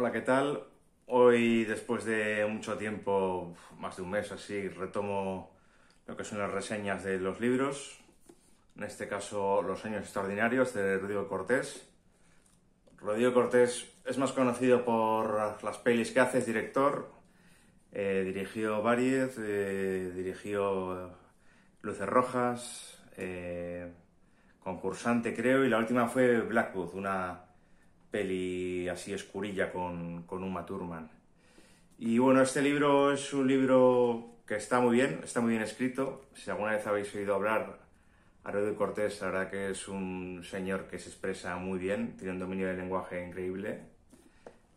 Hola, ¿qué tal? Hoy, después de mucho tiempo, más de un mes así, retomo lo que son las reseñas de los libros. En este caso, Los Años Extraordinarios de Rodrigo Cortés. Rodrigo Cortés es más conocido por las pelis que hace, es director. Eh, dirigió Varied, eh, dirigió Luces Rojas, eh, concursante creo, y la última fue Blackwood, una peli así escurilla con, con Uma Thurman. Y bueno, este libro es un libro que está muy bien, está muy bien escrito. Si alguna vez habéis oído hablar a Rodrigo Cortés, la verdad que es un señor que se expresa muy bien, tiene un dominio del lenguaje increíble.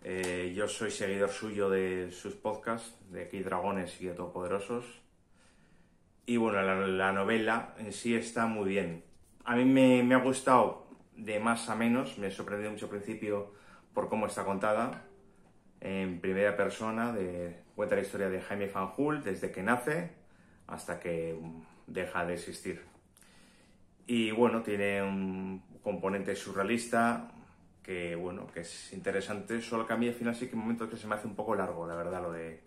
Eh, yo soy seguidor suyo de sus podcasts, de Aquí Dragones y de Todopoderosos. Y bueno, la, novela en sí está muy bien. A mí me, me ha gustado de más a menos, me sorprendió mucho al principio por cómo está contada, en primera persona, de, cuenta la historia de Jaime Fanjul desde que nace hasta que deja de existir. Y bueno, tiene un componente surrealista que bueno, que es interesante, solo que a mí al final sí que un momento que se me hace un poco largo, la verdad, lo de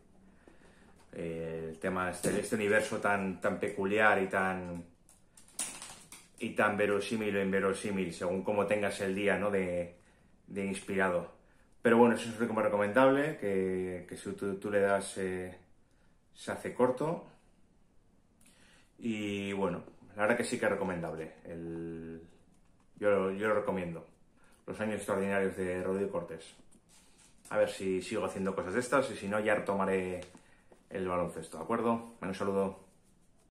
eh, el tema este, este universo tan, tan peculiar y tan y tan verosímil o inverosímil, según como tengas el día, De, inspirado. Pero bueno, eso es recomendable, que, si tú, le das, eh, se hace corto. Y bueno, la verdad que sí que es recomendable. yo, lo recomiendo. Los años extraordinarios de Rodrigo Cortés. A ver si sigo haciendo cosas de estas y si no, ya retomaré el baloncesto, ¿de acuerdo? Un saludo.